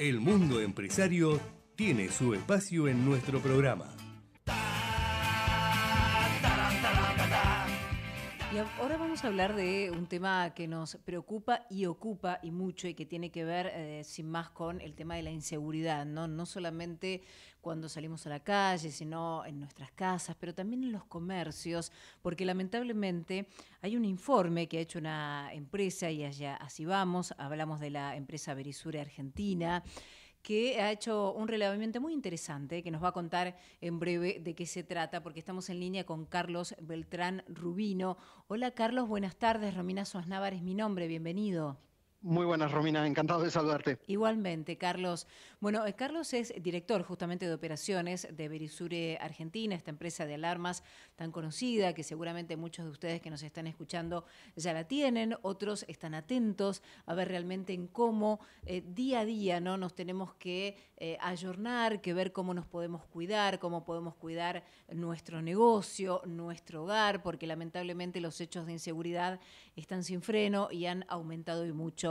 El mundo empresario tiene su espacio en nuestro programa. Y ahora vamos a hablar de un tema que nos preocupa y ocupa y mucho y que tiene que ver, eh, sin más, con el tema de la inseguridad, ¿no? No solamente cuando salimos a la calle, sino en nuestras casas, pero también en los comercios, porque lamentablemente hay un informe que ha hecho una empresa y allá así vamos, hablamos de la empresa Berisure Argentina que ha hecho un relevamiento muy interesante, que nos va a contar en breve de qué se trata, porque estamos en línea con Carlos Beltrán Rubino. Hola Carlos, buenas tardes. Romina Suárez es mi nombre, bienvenido. Muy buenas, Romina, encantado de saludarte. Igualmente, Carlos. Bueno, eh, Carlos es director justamente de operaciones de Berisure Argentina, esta empresa de alarmas tan conocida que seguramente muchos de ustedes que nos están escuchando ya la tienen, otros están atentos a ver realmente en cómo eh, día a día ¿no? nos tenemos que eh, ayornar, que ver cómo nos podemos cuidar, cómo podemos cuidar nuestro negocio, nuestro hogar, porque lamentablemente los hechos de inseguridad están sin freno y han aumentado y mucho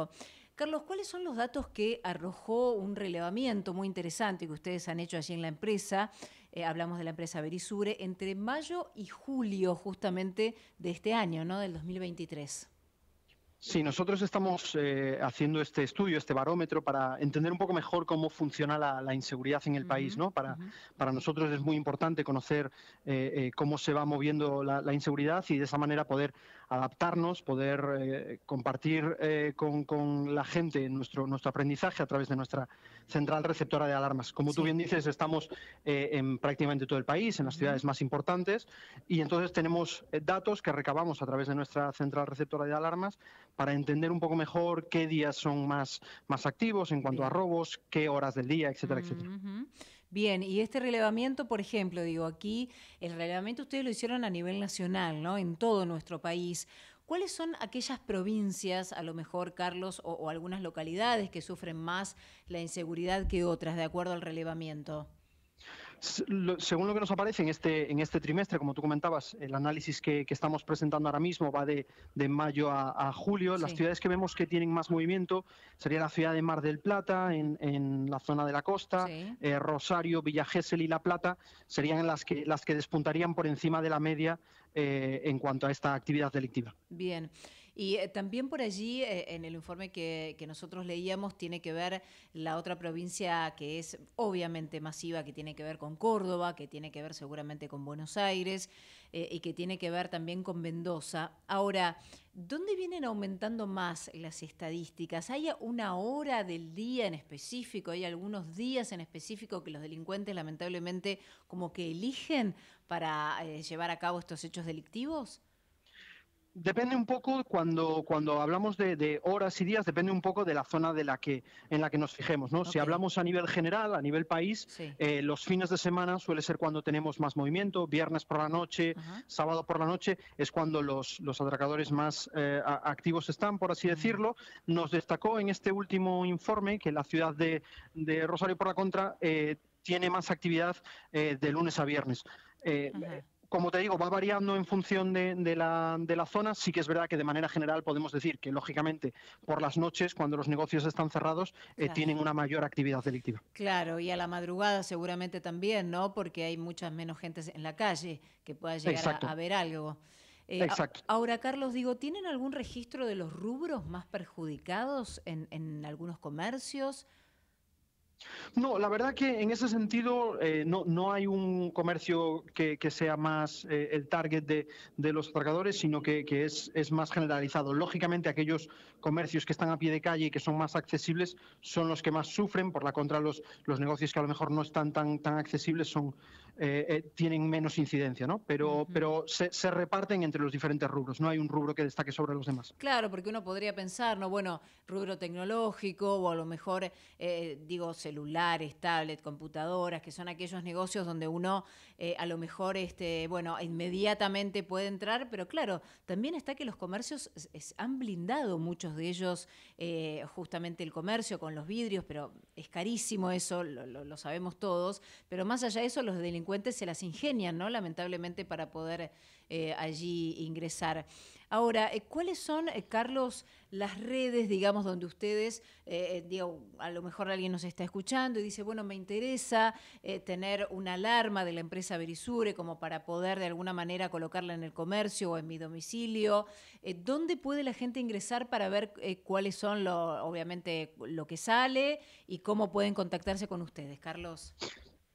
Carlos, ¿cuáles son los datos que arrojó un relevamiento muy interesante que ustedes han hecho allí en la empresa? Eh, hablamos de la empresa Berisure, entre mayo y julio justamente de este año, ¿no? Del 2023. Sí, nosotros estamos eh, haciendo este estudio, este barómetro, para entender un poco mejor cómo funciona la, inseguridad en el país. ¿no? Para, para nosotros es muy importante conocer eh, cómo se va moviendo la, inseguridad y de esa manera poder adaptarnos, poder eh, compartir eh, con, la gente nuestro, nuestro aprendizaje a través de nuestra central receptora de alarmas. Como tú bien dices, estamos eh, en prácticamente todo el país, en las ciudades más importantes, y entonces tenemos datos que recabamos a través de nuestra central receptora de alarmas para entender un poco mejor qué días son más, más activos en cuanto a robos, qué horas del día, etcétera, etcétera. Bien, y este relevamiento, por ejemplo, digo, aquí el relevamiento ustedes lo hicieron a nivel nacional, ¿no? En todo nuestro país. ¿Cuáles son aquellas provincias, a lo mejor, Carlos, o, o algunas localidades que sufren más la inseguridad que otras, de acuerdo al relevamiento? Según lo que nos aparece en este, en este trimestre, como tú comentabas, el análisis que, estamos presentando ahora mismo va de, de mayo a, julio. Las ciudades que vemos que tienen más movimiento sería la ciudad de Mar del Plata, en, la zona de la costa, eh, Rosario, Villa Gesell y La Plata serían las que, las que despuntarían por encima de la media eh, en cuanto a esta actividad delictiva. Bien. Y eh, también por allí, eh, en el informe que, nosotros leíamos, tiene que ver la otra provincia que es obviamente masiva, que tiene que ver con Córdoba, que tiene que ver seguramente con Buenos Aires eh, y que tiene que ver también con Mendoza. Ahora, ¿dónde vienen aumentando más las estadísticas? ¿Hay una hora del día en específico? ¿Hay algunos días en específico que los delincuentes lamentablemente como que eligen para llevar a cabo estos hechos delictivos? Depende un poco, cuando, cuando hablamos de, horas y días, depende un poco de la zona de la que, en la que nos fijemos. ¿no? Si hablamos a nivel general, a nivel país, eh, los fines de semana suele ser cuando tenemos más movimiento, viernes por la noche, sábado por la noche, es cuando los, los atracadores más eh, activos están, por así decirlo. Nos destacó en este último informe que la ciudad de, de Rosario por la Contra eh, tiene más actividad de lunes a viernes como te digo, va variando en función de, la, zona. Sí que es verdad que de manera general podemos decir que, lógicamente, por las noches, cuando los negocios están cerrados, eh, tienen una mayor actividad delictiva. Claro, y a la madrugada seguramente también, ¿no? Porque hay muchas menos gentes en la calle que pueda llegar a, ver algo. Eh, Exacto. ahora, Carlos, digo, ¿tienen algún registro de los rubros más perjudicados en, en algunos comercios? No, la verdad que en ese sentido eh, no, hay un comercio que, sea más eh, el target de, los cargadores, sino que, es, más generalizado. Lógicamente, aquellos comercios que están a pie de calle y que son más accesibles son los que más sufren. Por la contra, los, los negocios que a lo mejor no están tan, tan accesibles son, eh, tienen menos incidencia, ¿no? Pero, pero se, se, reparten entre los diferentes rubros. No hay un rubro que destaque sobre los demás. Claro, porque uno podría pensar, ¿no? Bueno, rubro tecnológico o a lo mejor, digo, celulares, tablets, computadoras, que son aquellos negocios donde uno eh, a lo mejor, este, bueno, inmediatamente puede entrar, pero claro, también está que los comercios han blindado muchos de ellos eh, justamente el comercio con los vidrios, pero es carísimo eso, lo, sabemos todos, pero más allá de eso los delincuentes se las ingenian, ¿no? Lamentablemente para poder eh, allí ingresar. Ahora, eh, ¿cuáles son, eh, Carlos, las redes, digamos, donde ustedes, digo, a lo mejor alguien nos está escuchando y dice, bueno, me interesa tener una alarma de la empresa Berisure como para poder de alguna manera colocarla en el comercio o en mi domicilio? ¿Dónde puede la gente ingresar para ver cuáles son, lo, obviamente, lo que sale y cómo pueden contactarse con ustedes, Carlos?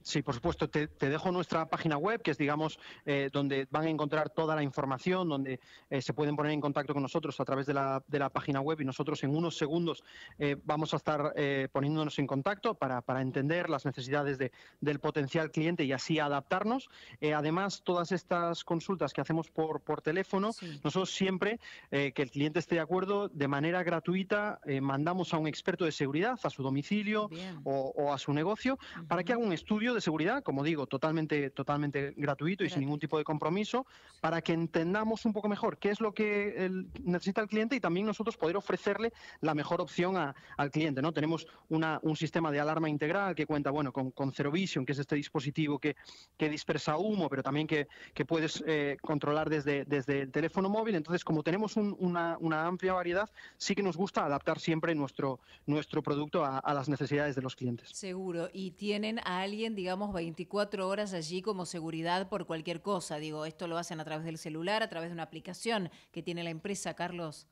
Sí, por supuesto. Te, dejo nuestra página web, que es, digamos, eh, donde van a encontrar toda la información, donde eh, se pueden poner en contacto con nosotros a través de la, de la página web y nosotros en unos segundos eh, vamos a estar poniéndonos en contacto para, entender las necesidades de, del potencial cliente y así adaptarnos. además, todas estas consultas que hacemos por, por teléfono, nosotros siempre que el cliente esté de acuerdo, de manera gratuita, mandamos a un experto de seguridad a su domicilio o, a su negocio para que haga un estudio de seguridad, como digo, totalmente, totalmente gratuito y sin ningún tipo de compromiso, para que entendamos un poco mejor qué es lo que necesita el cliente y también nosotros poder ofrecerle la mejor opción al cliente. ¿no? Tenemos un sistema de alarma integral que cuenta bueno, con, con CeroVision, que es este dispositivo que, dispersa humo, pero también que, puedes eh, controlar desde, desde el teléfono móvil. Entonces, como tenemos una, una, amplia variedad, sí que nos gusta adaptar siempre nuestro, nuestro producto a, las necesidades de los clientes. Seguro. Y tienen a alguien, digamos, 24 horas allí como seguridad por cualquier cosa. Digo, esto lo hacen a través del celular, a través de una aplicación que tiene la empresa, Carlos.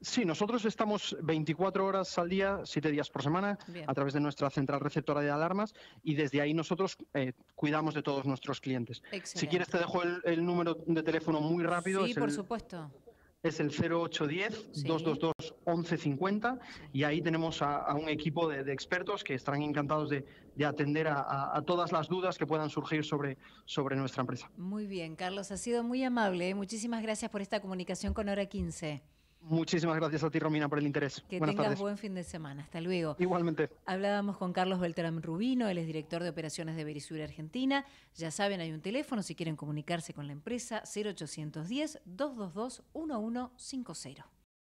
Sí, nosotros estamos 24 horas al día, 7 días por semana, a través de nuestra central receptora de alarmas y desde ahí nosotros eh, cuidamos de todos nuestros clientes. Si quieres te dejo el, número de teléfono muy rápido. Sí, por supuesto es el 0810-222-1150 y ahí tenemos a, un equipo de, expertos que estarán encantados de, atender a, todas las dudas que puedan surgir sobre, sobre nuestra empresa. Muy bien, Carlos, ha sido muy amable. ¿eh? Muchísimas gracias por esta comunicación con Hora 15. Muchísimas gracias a ti, Romina, por el interés. Que tengas buen fin de semana. Hasta luego. Igualmente. Hablábamos con Carlos Beltrán Rubino, él es director de operaciones de Berisur, Argentina. Ya saben, hay un teléfono si quieren comunicarse con la empresa 0810 222 1150.